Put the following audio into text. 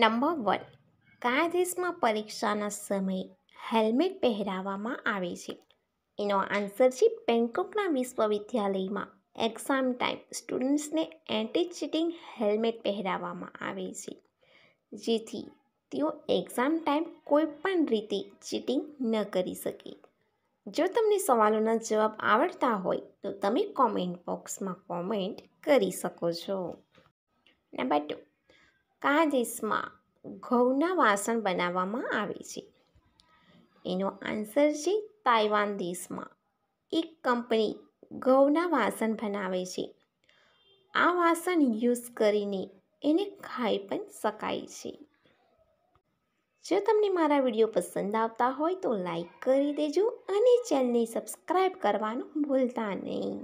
number one કાયદેશમાં પરીક્ષાના સમયે helmet પહેરાવવામાં આવે છે એનો આન્સર છે બેંકોકના વિશ્વવિદ્યાલયમાં એક્ઝામ ટાઈમ સ્ટુડન્ટ્સને એન્ટી ચીટિંગ હેલ્મેટ પહેરાવવામાં આવે છે જેથી તેઓ એક્ઝામ ટાઈમ કોઈ પણ રીતે ચીટિંગ ન કરી શકે જો તમને સવાલોના જવાબ આવડતા હોય તો તમે કોમેન્ટ બોક્સમાં કોમેન્ટ કરી શકો છો નંબર ટુ કાદેશમાં ઘઉંના વાસણ બનાવવામાં આવે છે એનો આન્સર છે તાઇવાન દેશમાં એક કંપની ઘઉંના વાસણ બનાવે છે આ વાસણ યુઝ કરીને એને ખાઈ પણ શકાય છે જો તમને મારા વિડીયો પસંદ આવતા હોય તો લાઈક કરી દેજો અને ચેનલને સબસ્ક્રાઈબ કરવાનું ભૂલતા નહીં